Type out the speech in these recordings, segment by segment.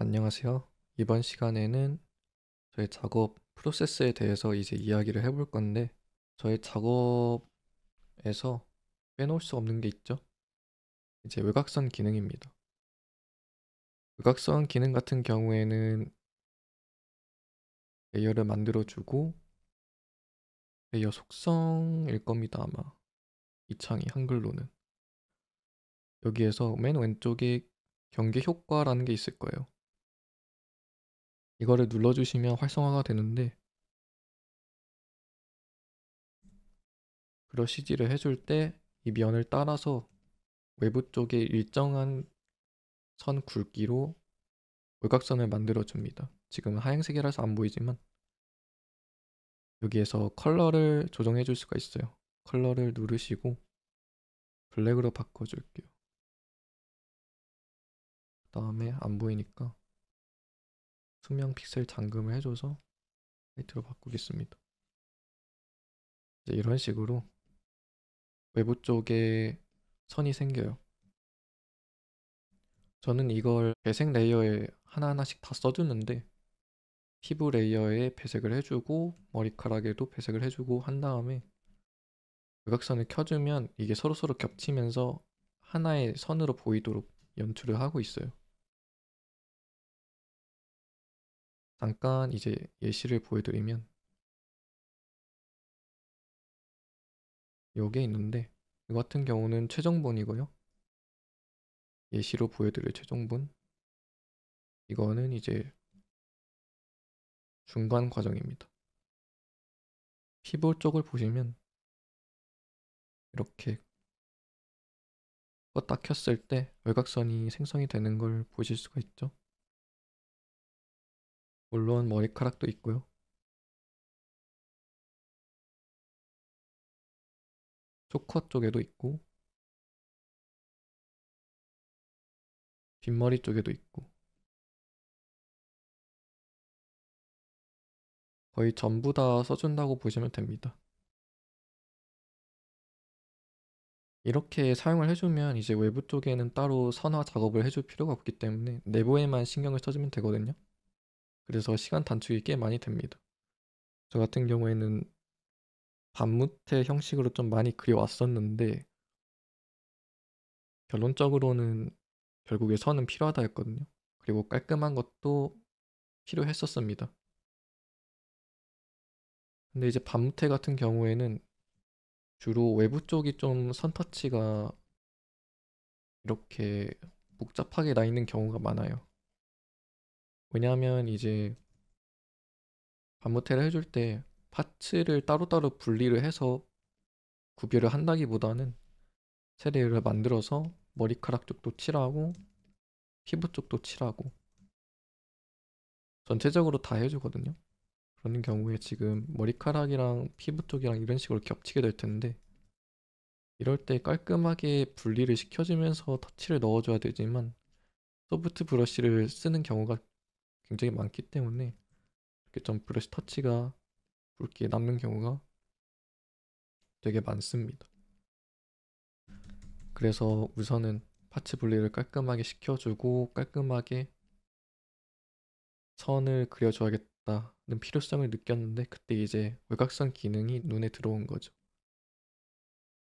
안녕하세요. 이번 시간에는 저의 작업 프로세스에 대해서 이제 이야기를 해볼 건데, 저의 작업에서 빼놓을 수 없는 게 있죠. 이제 외곽선 기능입니다. 외곽선 기능 같은 경우에는 레이어를 만들어주고, 레이어 속성일 겁니다, 아마. 이 창이 한글로는. 여기에서 맨 왼쪽에 경계 효과라는 게 있을 거예요. 이거를 눌러주시면 활성화가 되는데 브러시지를 해줄 때 이 면을 따라서 외부 쪽에 일정한 선 굵기로 외곽선을 만들어줍니다. 지금은 하얀색이라서 안 보이지만 여기에서 컬러를 조정해 줄 수가 있어요. 컬러를 누르시고 블랙으로 바꿔줄게요. 그 다음에 안 보이니까 투명 픽셀 잠금을 해줘서 화이트로 바꾸겠습니다. 이런 식으로 외부 쪽에 선이 생겨요. 저는 이걸 배색 레이어에 하나하나씩 다 써주는데 피부 레이어에 배색을 해주고 머리카락에도 배색을 해주고 한 다음에 외곽선을 켜주면 이게 서로서로 겹치면서 하나의 선으로 보이도록 연출을 하고 있어요. 잠깐 이제 예시를 보여드리면 여기에 있는데 이 같은 경우는 최종본이고요. 예시로 보여드릴 최종본 이거는 이제 중간 과정입니다. 피볼 쪽을 보시면 이렇게 껐다 켰을 때 외곽선이 생성이 되는 걸 보실 수가 있죠. 물론 머리카락도 있고요. 초커 쪽에도 있고 뒷머리 쪽에도 있고 거의 전부 다 써준다고 보시면 됩니다. 이렇게 사용을 해주면 이제 외부 쪽에는 따로 선화 작업을 해줄 필요가 없기 때문에 내부에만 신경을 써주면 되거든요. 그래서 시간 단축이 꽤 많이 됩니다. 저 같은 경우에는 반무태 형식으로 좀 많이 그려왔었는데 결론적으로는 결국에 선은 필요하다 했거든요. 그리고 깔끔한 것도 필요했었습니다. 근데 이제 반무태 같은 경우에는 주로 외부 쪽이 좀 선터치가 이렇게 복잡하게 나 있는 경우가 많아요. 왜냐하면 이제 반모텔을 해줄 때 파츠를 따로따로 분리를 해서 구별을 한다기보다는 세례를 만들어서 머리카락 쪽도 칠하고 피부 쪽도 칠하고 전체적으로 다 해주거든요. 그런 경우에 지금 머리카락이랑 피부 쪽이랑 이런 식으로 겹치게 될 텐데 이럴 때 깔끔하게 분리를 시켜주면서 터치를 넣어줘야 되지만 소프트 브러쉬를 쓰는 경우가 굉장히 많기 때문에 이렇게 점프러시 터치가 굵에 남는 경우가 되게 많습니다. 그래서 우선은 파츠 분리를 깔끔하게 시켜주고 깔끔하게 선을 그려줘야겠다는 필요성을 느꼈는데 그때 이제 외곽선 기능이 눈에 들어온 거죠.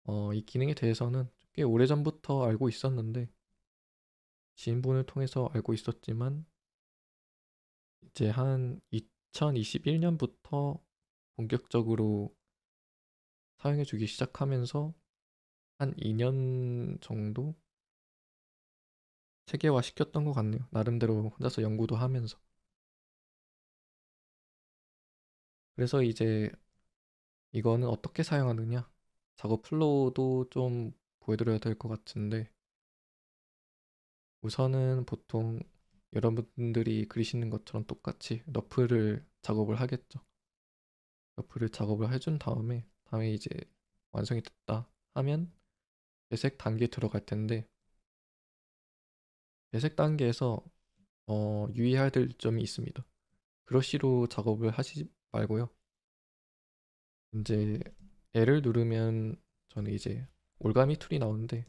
어, 이 기능에 대해서는 꽤 오래전부터 알고 있었는데 지인분을 통해서 알고 있었지만 이제 한 2021년부터 본격적으로 사용해 주기 시작하면서 한 2년 정도 체계화 시켰던 것 같네요. 나름대로 혼자서 연구도 하면서. 그래서 이제 이거는 어떻게 사용하느냐? 작업 플로우도 좀 보여드려야 될 것 같은데 우선은 보통 여러분들이 그리시는 것처럼 똑같이 러프를 작업을 하겠죠. 러프를 작업을 해준 다음에 다음에 이제 완성이 됐다 하면 배색 단계에 들어갈 텐데 배색 단계에서 어, 유의해야 될 점이 있습니다. 브러쉬로 작업을 하시지 말고요. 이제 L을 누르면 저는 이제 올가미 툴이 나오는데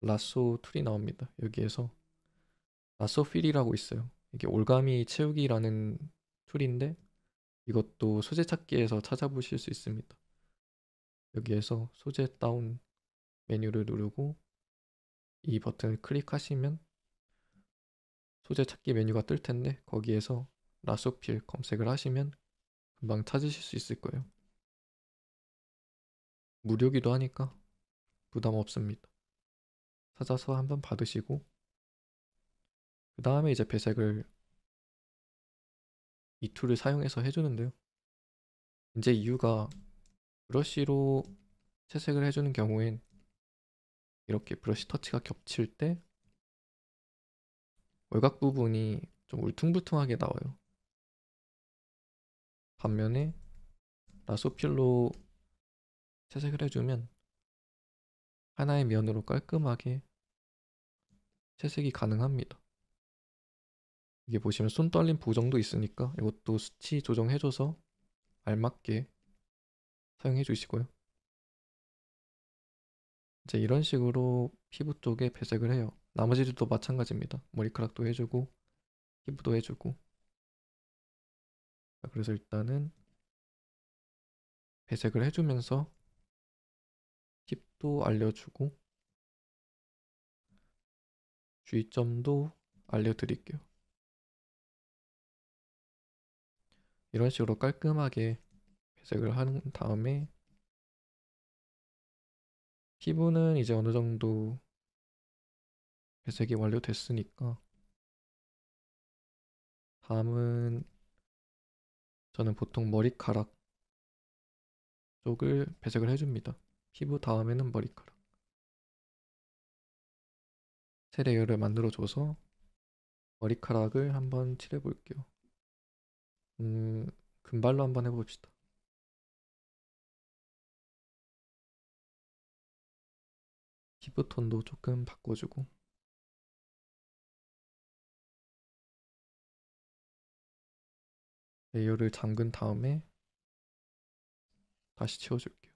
라쏘 툴이 나옵니다. 여기에서 라소필이라고 있어요. 이게 올가미 채우기라는 툴인데 이것도 소재 찾기에서 찾아보실 수 있습니다. 여기에서 소재 다운 메뉴를 누르고 이 버튼을 클릭하시면 소재 찾기 메뉴가 뜰 텐데 거기에서 라소필 검색을 하시면 금방 찾으실 수 있을 거예요. 무료기도 하니까 부담 없습니다. 찾아서 한번 받으시고 그 다음에 이제 배색을 이 툴을 사용해서 해주는데요. 이제 이유가 브러쉬로 채색을 해주는 경우엔 이렇게 브러쉬 터치가 겹칠 때 외곽 부분이 좀 울퉁불퉁하게 나와요. 반면에 라소필로 채색을 해주면 하나의 면으로 깔끔하게 채색이 가능합니다. 이게 보시면 손 떨림 보정도 있으니까 이것도 수치 조정해줘서 알맞게 사용해 주시고요. 이제 이런 식으로 피부 쪽에 배색을 해요. 나머지들도 마찬가지입니다. 머리카락도 해주고 피부도 해주고 그래서 일단은 배색을 해주면서 팁도 알려주고 주의점도 알려드릴게요. 이런 식으로 깔끔하게 배색을 한 다음에 피부는 이제 어느 정도 배색이 완료됐으니까 다음은 저는 보통 머리카락 쪽을 배색을 해줍니다. 피부 다음에는 머리카락. 세 레이어를 만들어줘서 머리카락을 한번 칠해볼게요. 음, 금발로 한번 해봅시다. 피부 톤도 조금 바꿔주고. 레이어를 잠근 다음에 다시 채워줄게요.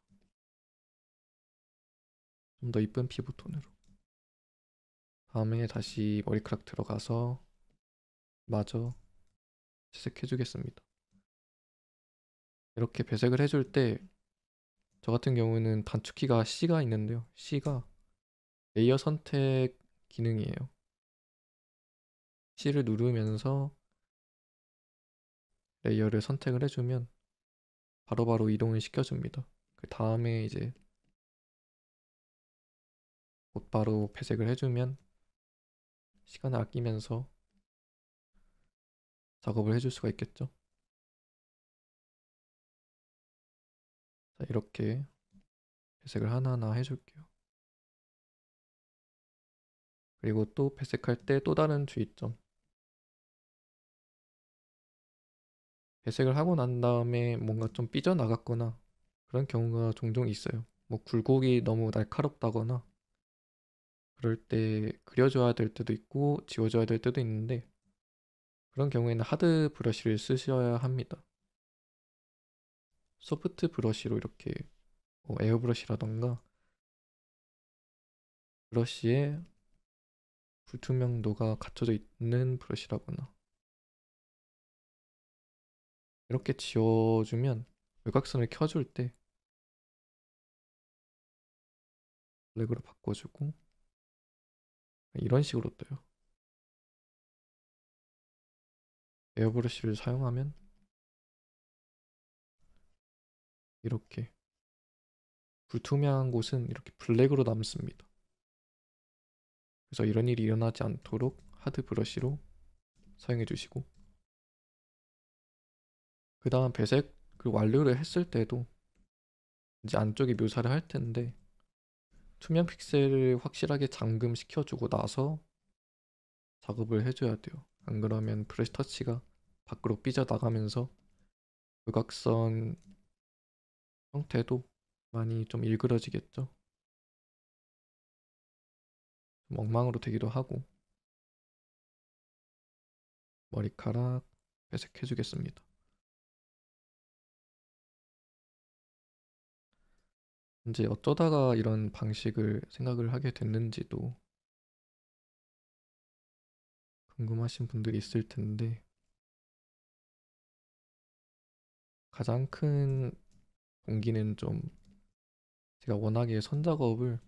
좀 더 이쁜 피부 톤으로. 다음에 다시 머리카락 들어가서 마저 채색해 주겠습니다 이렇게 배색을 해줄 때 저 같은 경우는 단축키가 C가 있는데요 C가 레이어 선택 기능이에요 C를 누르면서 레이어를 선택을 해주면 바로바로 바로 이동을 시켜줍니다 그 다음에 이제 곧바로 배색을 해주면 시간을 아끼면서 작업을 해줄 수가 있겠죠. 자, 이렇게 배색을 하나하나 해줄게요. 그리고 또 배색할 때 또 다른 주의점. 배색을 하고 난 다음에 뭔가 좀 삐져나갔거나 그런 경우가 종종 있어요. 뭐 굴곡이 너무 날카롭다거나 그럴 때 그려줘야 될 때도 있고 지워줘야 될 때도 있는데 그런 경우에는 하드 브러쉬를 쓰셔야 합니다. 소프트 브러쉬로 이렇게 어, 에어 브러쉬라던가 브러쉬에 불투명도가 갖춰져 있는 브러쉬라거나 이렇게 지워주면 외곽선을 켜줄 때 블랙으로 바꿔주고 이런 식으로 떠요. 에어브러쉬를 사용하면 이렇게 불투명한 곳은 이렇게 블랙으로 남습니다. 그래서 이런 일이 일어나지 않도록 하드 브러쉬로 사용해 주시고 그 다음 배색 그 완료를 했을 때도 이제 안쪽에 묘사를 할 텐데 투명 픽셀을 확실하게 잠금시켜 주고 나서 작업을 해줘야 돼요. 안 그러면 브러쉬 터치가 밖으로 삐져나가면서 조각선 형태도 많이 좀 일그러지겠죠. 좀 엉망으로 되기도 하고 머리카락 회색해 주겠습니다. 이제 어쩌다가 이런 방식을 생각을 하게 됐는지도 궁금하신 분들이 있을 텐데 가장 큰 동기는 좀 제가 워낙에 선작업을